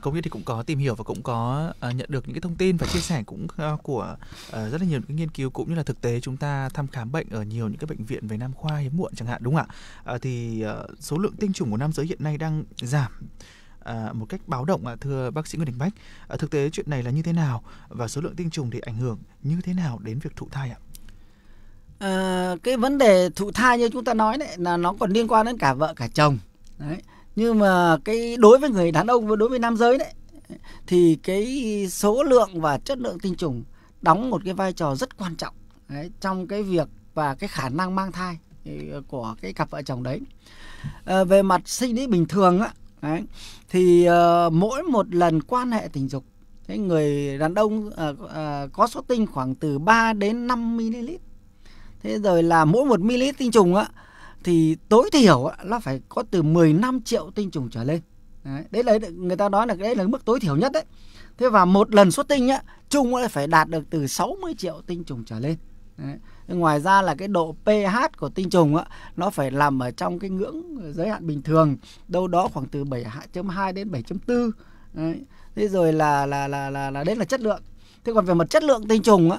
công ty thì cũng có tìm hiểu và cũng có uh, nhận được những cái thông tin và chia sẻ cũng uh, của uh, rất là nhiều những nghiên cứu cũng như là thực tế chúng ta thăm khám bệnh ở nhiều những cái bệnh viện về nam khoa hiếm muộn chẳng hạn đúng không ạ? Uh, thì uh, số lượng tinh trùng của nam giới hiện nay đang giảm À, một cách báo động à, thưa bác sĩ Nguyễn Đình Bách à, thực tế chuyện này là như thế nào và số lượng tinh trùng thì ảnh hưởng như thế nào đến việc thụ thai ạ? À, cái vấn đề thụ thai như chúng ta nói đấy là nó còn liên quan đến cả vợ cả chồng đấy nhưng mà cái đối với người đàn ông và đối với nam giới đấy thì cái số lượng và chất lượng tinh trùng đóng một cái vai trò rất quan trọng đấy, trong cái việc và cái khả năng mang thai ừ, của cái cặp vợ chồng đấy à, về mặt sinh lý bình thường á đấy, thì uh, mỗi một lần quan hệ tình dục cái người đàn ông uh, uh, có số tinh khoảng từ 3 đến 5 ml thế rồi là mỗi một ml tinh trùng á thì tối thiểu nó phải có từ 15 triệu tinh trùng trở lên. Đấy, đấy là người ta nói là đấy là mức tối thiểu nhất đấy. Thế và một lần xuất tinh á, chung á, phải đạt được từ 60 triệu tinh trùng trở lên. Đấy. Ngoài ra là cái độ pH của tinh trùng á, nó phải nằm ở trong cái ngưỡng giới hạn bình thường, đâu đó khoảng từ 7.2 đến 7.4. Đấy. Thế rồi là là là là, là đấy là chất lượng. Thế còn về mặt chất lượng tinh trùng á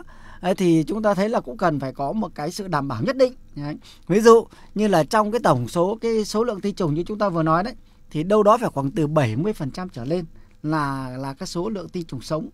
thì chúng ta thấy là cũng cần phải có một cái sự đảm bảo nhất định đấy. ví dụ như là trong cái tổng số cái số lượng tinh trùng như chúng ta vừa nói đấy thì đâu đó phải khoảng từ 70% trở lên là là cái số lượng tinh trùng sống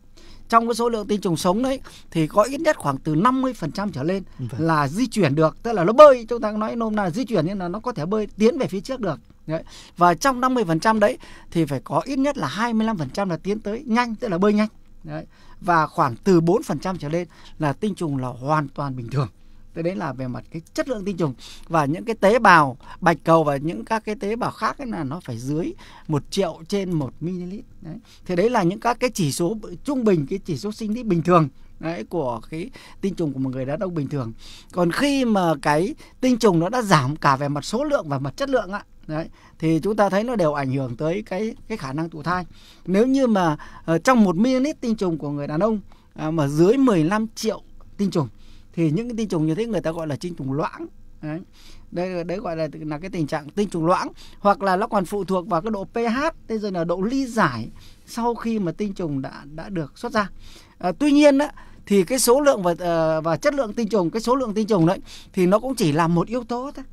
trong cái số lượng tinh trùng sống đấy thì có ít nhất khoảng từ 50% trở lên ừ, là di chuyển được tức là nó bơi chúng ta nói nôm na di chuyển nhưng là nó có thể bơi tiến về phía trước được đấy. và trong 50% đấy thì phải có ít nhất là 25% là tiến tới nhanh tức là bơi nhanh Đấy. Và khoảng từ 4% trở lên là tinh trùng là hoàn toàn bình thường. Thế đấy là về mặt cái chất lượng tinh trùng và những cái tế bào bạch cầu và những các cái tế bào khác là nó phải dưới 1 triệu trên 1 ml. Đấy. Thế đấy là những các cái chỉ số trung bình cái chỉ số sinh lý bình thường đấy, của cái tinh trùng của một người đàn ông bình thường còn khi mà cái tinh trùng nó đã giảm cả về mặt số lượng và mặt chất lượng ạ đấy thì chúng ta thấy nó đều ảnh hưởng tới cái cái khả năng thụ thai nếu như mà uh, trong một ml tinh trùng của người đàn ông uh, mà dưới 15 triệu tinh trùng thì những cái tinh trùng như thế người ta gọi là tinh trùng loãng đấy đây đấy gọi là là cái tình trạng tinh trùng loãng hoặc là nó còn phụ thuộc vào cái độ pH thế rồi là độ ly giải sau khi mà tinh trùng đã đã được xuất ra à, tuy nhiên đó, thì cái số lượng và ờ, và chất lượng tinh trùng cái số lượng tinh trùng đấy thì nó cũng chỉ là một yếu tố thôi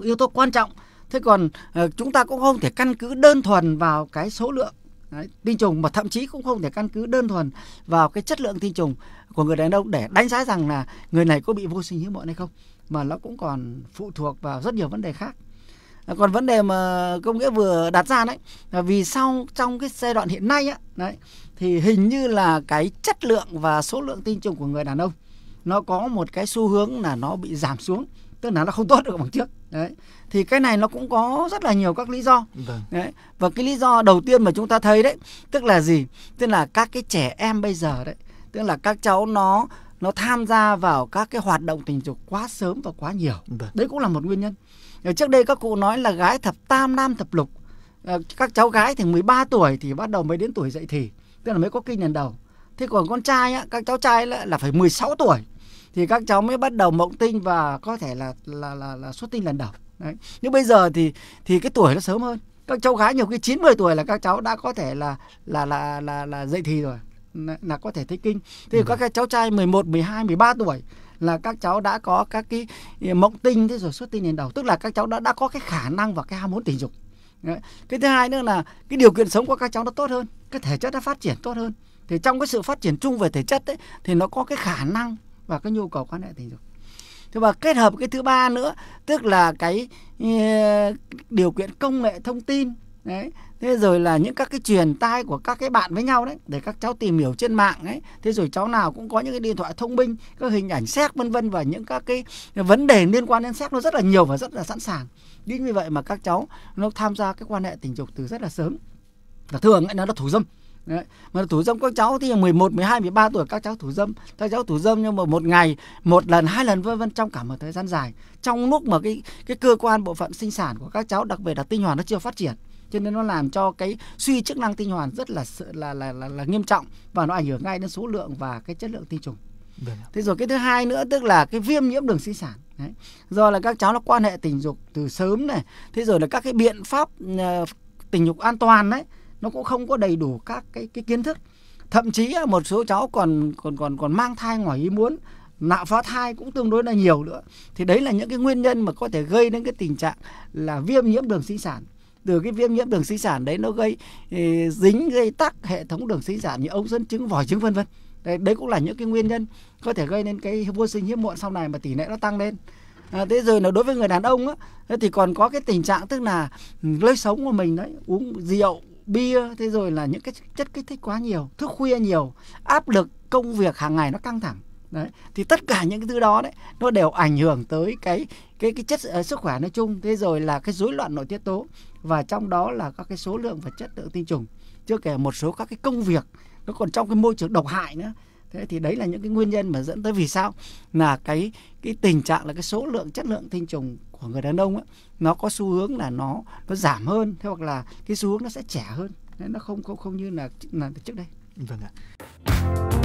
yếu tố quan trọng thế còn ờ, chúng ta cũng không thể căn cứ đơn thuần vào cái số lượng Đấy, tinh trùng mà thậm chí cũng không thể căn cứ đơn thuần vào cái chất lượng tinh trùng của người đàn ông để đánh giá rằng là người này có bị vô sinh hiếm muộn hay không mà nó cũng còn phụ thuộc vào rất nhiều vấn đề khác à, còn vấn đề mà công nghệ vừa đặt ra đấy là vì sau trong cái giai đoạn hiện nay á đấy thì hình như là cái chất lượng và số lượng tinh trùng của người đàn ông nó có một cái xu hướng là nó bị giảm xuống tức là nó không tốt được bằng trước đấy thì cái này nó cũng có rất là nhiều các lý do vâng. đấy và cái lý do đầu tiên mà chúng ta thấy đấy tức là gì tức là các cái trẻ em bây giờ đấy tức là các cháu nó nó tham gia vào các cái hoạt động tình dục quá sớm và quá nhiều vâng. đấy cũng là một nguyên nhân ờ, trước đây các cụ nói là gái thập tam nam thập lục ờ, các cháu gái thì 13 tuổi thì bắt đầu mới đến tuổi dậy thì tức là mới có kinh lần đầu thế còn con trai á, các cháu trai là, là phải 16 tuổi thì các cháu mới bắt đầu mộng tinh và có thể là là là, là xuất tinh lần đầu đấy nhưng bây giờ thì thì cái tuổi nó sớm hơn các cháu gái nhiều khi 90 tuổi là các cháu đã có thể là là là là là dậy thì rồi là có thể thấy kinh. Thì ừ. các cháu trai 11, 12, 13 tuổi là các cháu đã có các cái mộng tinh thế rồi xuất tinh lần đầu, tức là các cháu đã đã có cái khả năng và cái ham muốn tình dục. Đấy. Cái thứ hai nữa là cái điều kiện sống của các cháu nó tốt hơn, cái thể chất nó phát triển tốt hơn. Thì trong cái sự phát triển chung về thể chất ấy thì nó có cái khả năng và cái nhu cầu quan hệ tình dục thế và kết hợp cái thứ ba nữa tức là cái ờ, điều kiện công nghệ thông tin đấy thế rồi là những các cái truyền tai của các cái bạn với nhau đấy để các cháu tìm hiểu trên mạng ấy. thế rồi cháu nào cũng có những cái điện thoại thông minh các hình ảnh xét vân vân và những các cái vấn đề liên quan đến xét nó rất là nhiều và rất là sẵn sàng chính vì vậy mà các cháu nó tham gia cái quan hệ tình dục từ rất là sớm và thường ấy, nó là thủ dâm Đấy. mà thủ dâm các cháu thì 11, 12, 13 tuổi các cháu thủ dâm các cháu thủ dâm nhưng mà một ngày một lần hai lần vân vân trong cả một thời gian dài trong lúc mà cái cái cơ quan bộ phận sinh sản của các cháu đặc biệt là tinh hoàn nó chưa phát triển cho nên nó làm cho cái suy chức năng tinh hoàn rất là là là là, là nghiêm trọng và nó ảnh hưởng ngay đến số lượng và cái chất lượng tinh trùng Được. Vâng thế rồi cái thứ hai nữa tức là cái viêm nhiễm đường sinh sản Đấy. rồi là các cháu nó quan hệ tình dục từ sớm này thế rồi là các cái biện pháp uh, tình dục an toàn đấy nó cũng không có đầy đủ các cái cái kiến thức thậm chí một số cháu còn còn còn còn mang thai ngoài ý muốn nạo phá thai cũng tương đối là nhiều nữa thì đấy là những cái nguyên nhân mà có thể gây đến cái tình trạng là viêm nhiễm đường sinh sản từ cái viêm nhiễm đường sinh sản đấy nó gây ý, ờ, dính gây tắc hệ thống đường sinh sản như ống dẫn trứng vòi trứng vân vân đấy, đấy cũng là những cái nguyên nhân có thể gây nên cái vô sinh hiếm muộn sau này mà tỷ lệ nó tăng lên à, thế rồi là đối với người đàn ông á, thì còn có cái tình trạng tức là ừ, lối sống của mình đấy uống rượu bia thế rồi là những cái chất kích thích quá nhiều thức khuya nhiều áp lực công việc hàng ngày nó căng thẳng đấy thì tất cả những cái thứ đó đấy nó đều ảnh hưởng tới cái cái cái chất uh, sức khỏe nói chung thế rồi là cái rối loạn nội tiết tố và trong đó là các cái số lượng và chất lượng tinh trùng chưa kể một số các cái công việc nó còn trong cái môi trường độc hại nữa thế thì đấy là những cái nguyên nhân mà dẫn tới vì sao là cái cái tình trạng là cái số lượng chất lượng tinh trùng của người đàn ông ấy, nó có xu hướng là nó nó giảm hơn thế hoặc là cái xu hướng nó sẽ trẻ hơn nên nó không không không như là là trước đây vâng ạ